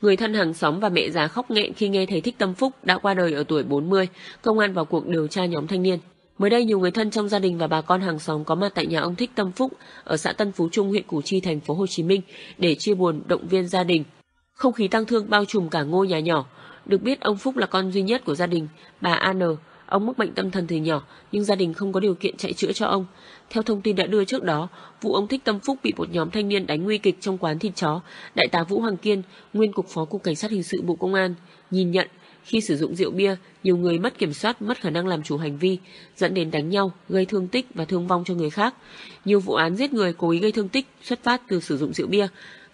Người thân hàng xóm và mẹ già khóc nghẹn khi nghe thấy Thích Tâm Phúc đã qua đời ở tuổi 40. Công an vào cuộc điều tra nhóm thanh niên. Mới đây, nhiều người thân trong gia đình và bà con hàng xóm có mặt tại nhà ông Thích Tâm Phúc ở xã Tân Phú Trung, huyện Củ Chi, thành phố Hồ Chí Minh để chia buồn động viên gia đình. Không khí tang thương bao trùm cả ngôi nhà nhỏ. Được biết ông Phúc là con duy nhất của gia đình, bà An Ông mắc bệnh tâm thần từ nhỏ, nhưng gia đình không có điều kiện chạy chữa cho ông. Theo thông tin đã đưa trước đó, vụ ông Thích Tâm Phúc bị một nhóm thanh niên đánh nguy kịch trong quán thịt chó. Đại tá Vũ Hoàng Kiên, nguyên cục phó cục cảnh sát hình sự Bộ Công an, nhìn nhận khi sử dụng rượu bia, nhiều người mất kiểm soát, mất khả năng làm chủ hành vi, dẫn đến đánh nhau, gây thương tích và thương vong cho người khác. Nhiều vụ án giết người cố ý gây thương tích xuất phát từ sử dụng rượu bia.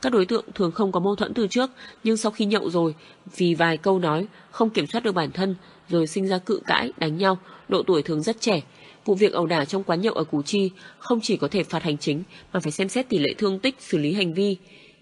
Các đối tượng thường không có mâu thuẫn từ trước, nhưng sau khi nhậu rồi, vì vài câu nói, không kiểm soát được bản thân, rồi sinh ra cự cãi, đánh nhau, độ tuổi thường rất trẻ. Vụ việc ẩu đả trong quán nhậu ở Củ Chi không chỉ có thể phạt hành chính mà phải xem xét tỷ lệ thương tích, xử lý hành vi,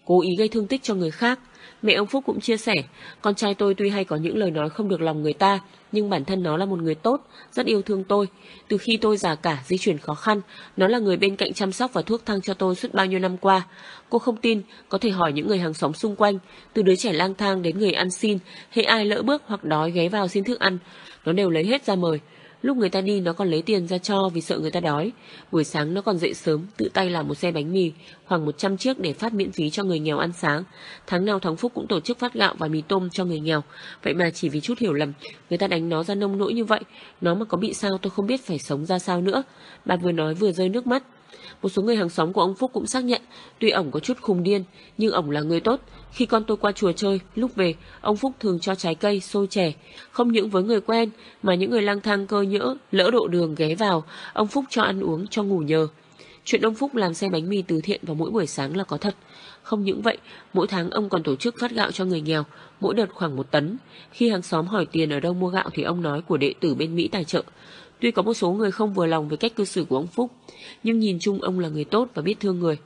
cố ý gây thương tích cho người khác, Mẹ ông Phúc cũng chia sẻ, con trai tôi tuy hay có những lời nói không được lòng người ta, nhưng bản thân nó là một người tốt, rất yêu thương tôi. Từ khi tôi già cả, di chuyển khó khăn, nó là người bên cạnh chăm sóc và thuốc thang cho tôi suốt bao nhiêu năm qua. Cô không tin, có thể hỏi những người hàng xóm xung quanh, từ đứa trẻ lang thang đến người ăn xin, hay ai lỡ bước hoặc đói ghé vào xin thức ăn, nó đều lấy hết ra mời. Lúc người ta đi nó còn lấy tiền ra cho vì sợ người ta đói. Buổi sáng nó còn dậy sớm, tự tay làm một xe bánh mì, khoảng 100 chiếc để phát miễn phí cho người nghèo ăn sáng. Tháng nào tháng Phúc cũng tổ chức phát gạo và mì tôm cho người nghèo. Vậy mà chỉ vì chút hiểu lầm, người ta đánh nó ra nông nỗi như vậy. Nó mà có bị sao tôi không biết phải sống ra sao nữa. Bà vừa nói vừa rơi nước mắt. Một số người hàng xóm của ông Phúc cũng xác nhận, tuy ổng có chút khùng điên, nhưng ổng là người tốt. Khi con tôi qua chùa chơi, lúc về, ông Phúc thường cho trái cây, xôi chè. Không những với người quen, mà những người lang thang cơ nhỡ, lỡ độ đường ghé vào, ông Phúc cho ăn uống, cho ngủ nhờ. Chuyện ông Phúc làm xe bánh mì từ thiện vào mỗi buổi sáng là có thật. Không những vậy, mỗi tháng ông còn tổ chức phát gạo cho người nghèo, mỗi đợt khoảng một tấn. Khi hàng xóm hỏi tiền ở đâu mua gạo thì ông nói của đệ tử bên Mỹ tài trợ. Tuy có một số người không vừa lòng với cách cư xử của ông Phúc, nhưng nhìn chung ông là người tốt và biết thương người.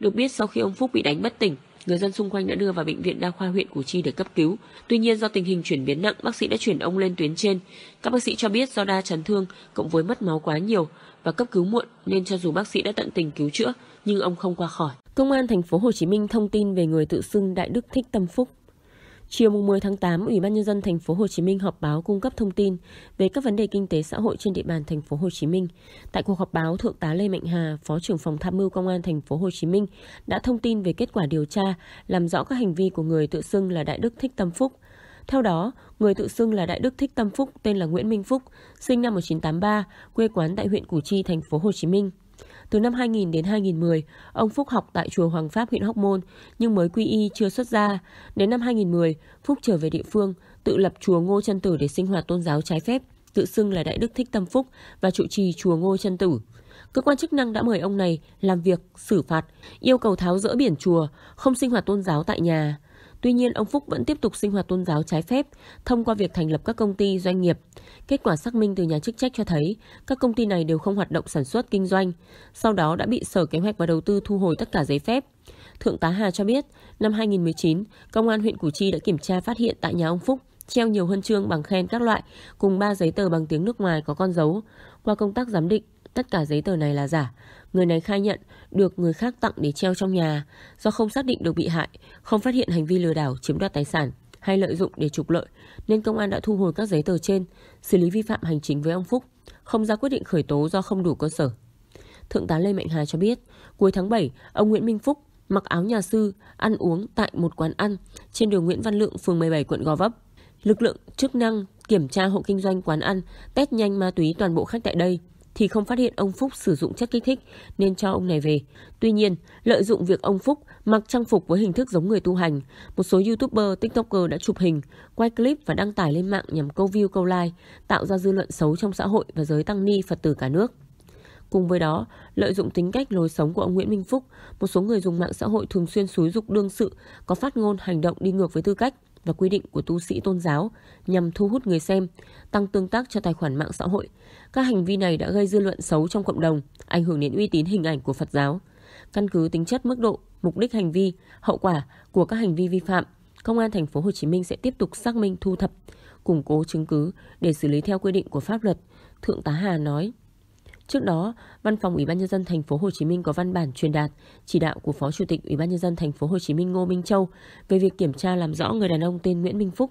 Được biết sau khi ông Phúc bị đánh bất tỉnh, người dân xung quanh đã đưa vào bệnh viện đa khoa huyện Củ Chi để cấp cứu. Tuy nhiên do tình hình chuyển biến nặng, bác sĩ đã chuyển ông lên tuyến trên. Các bác sĩ cho biết do đa chấn thương cộng với mất máu quá nhiều và cấp cứu muộn nên cho dù bác sĩ đã tận tình cứu chữa nhưng ông không qua khỏi. Công an thành phố Hồ Chí Minh thông tin về người tự xưng Đại Đức Thích Tâm Phúc Chiều 10 tháng 8, Ủy ban nhân dân thành phố Hồ Chí Minh họp báo cung cấp thông tin về các vấn đề kinh tế xã hội trên địa bàn thành phố Hồ Chí Minh. Tại cuộc họp báo, Thượng tá Lê Mạnh Hà, Phó trưởng phòng tham mưu Công an thành phố Hồ Chí Minh đã thông tin về kết quả điều tra, làm rõ các hành vi của người tự xưng là Đại Đức Thích Tâm Phúc. Theo đó, người tự xưng là Đại Đức Thích Tâm Phúc tên là Nguyễn Minh Phúc, sinh năm 1983, quê quán tại huyện Củ Chi, thành phố Hồ Chí Minh. Từ năm 2000 đến 2010, ông Phúc học tại chùa Hoàng Pháp huyện Hóc Môn nhưng mới quy y chưa xuất gia. Đến năm 2010, Phúc trở về địa phương, tự lập chùa Ngô Chân Tử để sinh hoạt tôn giáo trái phép, tự xưng là Đại Đức Thích Tâm Phúc và trụ trì chùa Ngô Chân Tử. Cơ quan chức năng đã mời ông này làm việc, xử phạt, yêu cầu tháo rỡ biển chùa, không sinh hoạt tôn giáo tại nhà. Tuy nhiên, ông Phúc vẫn tiếp tục sinh hoạt tôn giáo trái phép thông qua việc thành lập các công ty, doanh nghiệp. Kết quả xác minh từ nhà chức trách cho thấy các công ty này đều không hoạt động sản xuất, kinh doanh. Sau đó đã bị Sở Kế hoạch và Đầu tư thu hồi tất cả giấy phép. Thượng tá Hà cho biết, năm 2019, Công an huyện Củ Chi đã kiểm tra phát hiện tại nhà ông Phúc treo nhiều huân chương bằng khen các loại cùng 3 giấy tờ bằng tiếng nước ngoài có con dấu. Qua công tác giám định, Tất cả giấy tờ này là giả. Người này khai nhận được người khác tặng để treo trong nhà. Do không xác định được bị hại, không phát hiện hành vi lừa đảo chiếm đoạt tài sản hay lợi dụng để trục lợi, nên công an đã thu hồi các giấy tờ trên, xử lý vi phạm hành chính với ông Phúc, không ra quyết định khởi tố do không đủ cơ sở. Thượng tá Lê Mạnh Hà cho biết, cuối tháng 7, ông Nguyễn Minh Phúc mặc áo nhà sư, ăn uống tại một quán ăn trên đường Nguyễn Văn Lượng, phường 17, quận Gò Vấp. Lực lượng chức năng kiểm tra hộ kinh doanh quán ăn, test nhanh ma túy toàn bộ khách tại đây thì không phát hiện ông Phúc sử dụng chất kích thích nên cho ông này về. Tuy nhiên, lợi dụng việc ông Phúc mặc trang phục với hình thức giống người tu hành, một số YouTuber, TikToker đã chụp hình, quay clip và đăng tải lên mạng nhằm câu view, câu like, tạo ra dư luận xấu trong xã hội và giới tăng ni Phật tử cả nước. Cùng với đó, lợi dụng tính cách lối sống của ông Nguyễn Minh Phúc, một số người dùng mạng xã hội thường xuyên xúi dục đương sự có phát ngôn hành động đi ngược với tư cách, và quy định của tu sĩ tôn giáo nhằm thu hút người xem, tăng tương tác cho tài khoản mạng xã hội. Các hành vi này đã gây dư luận xấu trong cộng đồng, ảnh hưởng đến uy tín hình ảnh của Phật giáo. Căn cứ tính chất mức độ, mục đích hành vi, hậu quả của các hành vi vi phạm, Công an thành phố Hồ Chí Minh sẽ tiếp tục xác minh thu thập, củng cố chứng cứ để xử lý theo quy định của pháp luật, Thượng tá Hà nói. Trước đó, Văn phòng Ủy ban nhân dân thành phố Hồ Chí Minh có văn bản truyền đạt chỉ đạo của Phó Chủ tịch Ủy ban nhân dân thành phố Hồ Chí Minh Ngô Minh Châu về việc kiểm tra làm rõ người đàn ông tên Nguyễn Minh Phúc.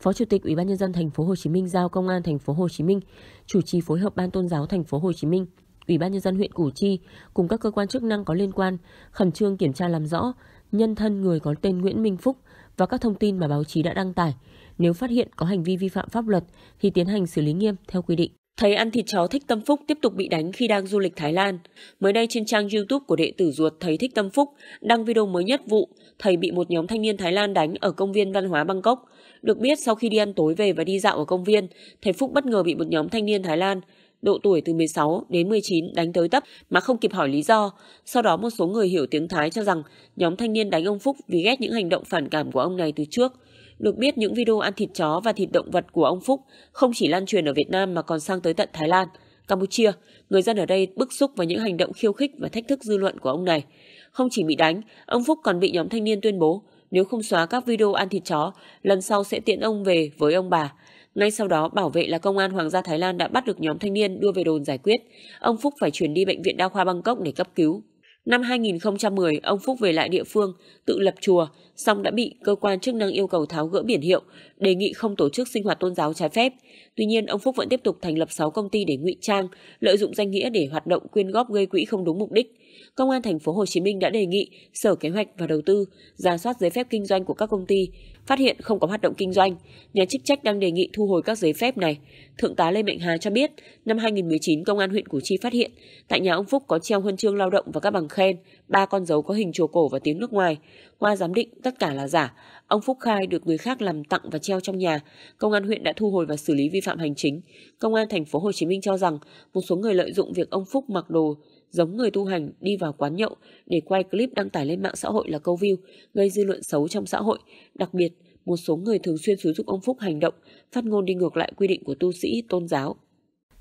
Phó Chủ tịch Ủy ban nhân dân thành phố Hồ Chí Minh giao Công an thành phố Hồ Chí Minh chủ trì phối hợp Ban Tôn giáo thành phố Hồ Chí Minh, Ủy ban nhân dân huyện Củ Chi cùng các cơ quan chức năng có liên quan khẩn trương kiểm tra làm rõ nhân thân người có tên Nguyễn Minh Phúc và các thông tin mà báo chí đã đăng tải. Nếu phát hiện có hành vi vi phạm pháp luật thì tiến hành xử lý nghiêm theo quy định thấy ăn thịt chó Thích Tâm Phúc tiếp tục bị đánh khi đang du lịch Thái Lan. Mới đây trên trang YouTube của đệ tử ruột thầy Thích Tâm Phúc đăng video mới nhất vụ thầy bị một nhóm thanh niên Thái Lan đánh ở công viên văn hóa Bangkok. Được biết sau khi đi ăn tối về và đi dạo ở công viên, thầy Phúc bất ngờ bị một nhóm thanh niên Thái Lan độ tuổi từ 16 đến 19 đánh tới tấp mà không kịp hỏi lý do. Sau đó một số người hiểu tiếng Thái cho rằng nhóm thanh niên đánh ông Phúc vì ghét những hành động phản cảm của ông này từ trước. Được biết những video ăn thịt chó và thịt động vật của ông Phúc không chỉ lan truyền ở Việt Nam mà còn sang tới tận Thái Lan, Campuchia. Người dân ở đây bức xúc với những hành động khiêu khích và thách thức dư luận của ông này. Không chỉ bị đánh, ông Phúc còn bị nhóm thanh niên tuyên bố nếu không xóa các video ăn thịt chó, lần sau sẽ tiện ông về với ông bà. Ngay sau đó, bảo vệ là công an Hoàng gia Thái Lan đã bắt được nhóm thanh niên đưa về đồn giải quyết. Ông Phúc phải chuyển đi bệnh viện đa khoa Bangkok để cấp cứu. Năm 2010, ông Phúc về lại địa phương, tự lập chùa, song đã bị cơ quan chức năng yêu cầu tháo gỡ biển hiệu, đề nghị không tổ chức sinh hoạt tôn giáo trái phép. Tuy nhiên, ông Phúc vẫn tiếp tục thành lập 6 công ty để ngụy trang, lợi dụng danh nghĩa để hoạt động quyên góp gây quỹ không đúng mục đích. Công an thành phố Hồ Chí Minh đã đề nghị Sở Kế hoạch và Đầu tư ra soát giấy phép kinh doanh của các công ty, phát hiện không có hoạt động kinh doanh. Nhà chức trách đang đề nghị thu hồi các giấy phép này. Thượng tá Lê Mạnh Hà cho biết, năm 2019 công an huyện Củ Chi phát hiện tại nhà ông Phúc có treo huân chương lao động và các bằng khen, ba con dấu có hình chùa cổ và tiếng nước ngoài. Qua giám định tất cả là giả. Ông Phúc khai được người khác làm tặng và treo trong nhà. Công an huyện đã thu hồi và xử lý vi phạm hành chính. Công an thành phố Hồ Chí Minh cho rằng một số người lợi dụng việc ông Phúc mặc đồ giống người tu hành đi vào quán nhậu để quay clip đăng tải lên mạng xã hội là câu view, gây dư luận xấu trong xã hội. Đặc biệt, một số người thường xuyên xúi dục ông Phúc hành động, phát ngôn đi ngược lại quy định của tu sĩ, tôn giáo,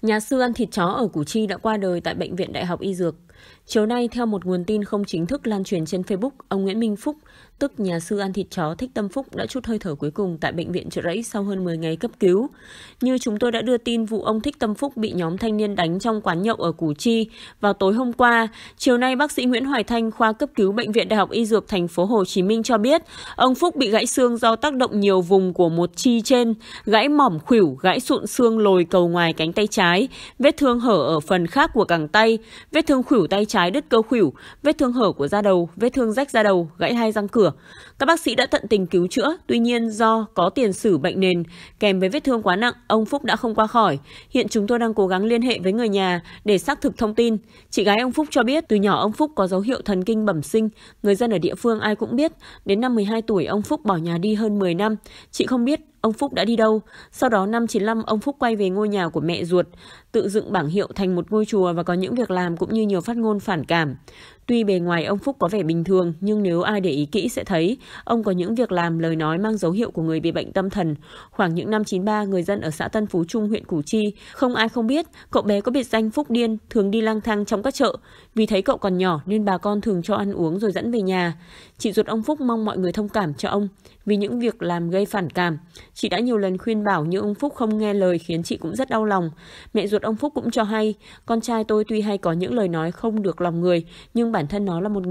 Nhà sư ăn thịt chó ở Củ Chi đã qua đời tại Bệnh viện Đại học Y Dược. Chiều nay, theo một nguồn tin không chính thức lan truyền trên Facebook, ông Nguyễn Minh Phúc, tức nhà sư ăn thịt chó Thích Tâm Phúc đã chút hơi thở cuối cùng tại Bệnh viện Trợ Rẫy sau hơn 10 ngày cấp cứu. Như chúng tôi đã đưa tin, vụ ông Thích Tâm Phúc bị nhóm thanh niên đánh trong quán nhậu ở Củ Chi vào tối hôm qua. Chiều nay, bác sĩ Nguyễn Hoài Thanh, khoa cấp cứu Bệnh viện Đại học Y Dược thành phố Hồ Chí Minh cho biết, ông Phúc bị gãy xương do tác động nhiều vùng của một chi trên, gãy mỏm khuỷu, gãy sụn xương lồi cầu ngoài cánh tay trái trái, vết thương hở ở phần khác của cẳng tay, vết thương khuỷu tay trái đứt cơ khuỷu, vết thương hở của da đầu, vết thương rách da đầu, gãy hai răng cửa. Các bác sĩ đã tận tình cứu chữa, tuy nhiên do có tiền sử bệnh nền kèm với vết thương quá nặng, ông Phúc đã không qua khỏi. Hiện chúng tôi đang cố gắng liên hệ với người nhà để xác thực thông tin. Chị gái ông Phúc cho biết từ nhỏ ông Phúc có dấu hiệu thần kinh bẩm sinh, người dân ở địa phương ai cũng biết. Đến năm 12 tuổi ông Phúc bỏ nhà đi hơn 10 năm. Chị không biết ông Phúc đã đi đâu. Sau đó năm 95 ông Phúc quay về ngôi nhà của mẹ ruột, tự dựng bảng hiệu thành một ngôi chùa và có những việc làm cũng như nhiều phát ngôn phản cảm. Tuy bề ngoài ông Phúc có vẻ bình thường, nhưng nếu ai để ý kỹ sẽ thấy ông có những việc làm lời nói mang dấu hiệu của người bị bệnh tâm thần. Khoảng những năm 93, người dân ở xã Tân Phú Trung, huyện Củ Chi, không ai không biết cậu bé có biệt danh Phúc Điên, thường đi lang thang trong các chợ. Vì thấy cậu còn nhỏ nên bà con thường cho ăn uống rồi dẫn về nhà. Chị ruột ông Phúc mong mọi người thông cảm cho ông vì những việc làm gây phản cảm. Chị đã nhiều lần khuyên bảo nhưng ông Phúc không nghe lời khiến chị cũng rất đau lòng. Mẹ ruột ruột ông Phúc cũng cho hay, con trai tôi tuy hay có những lời nói không được lòng người, nhưng bản thân nó là một người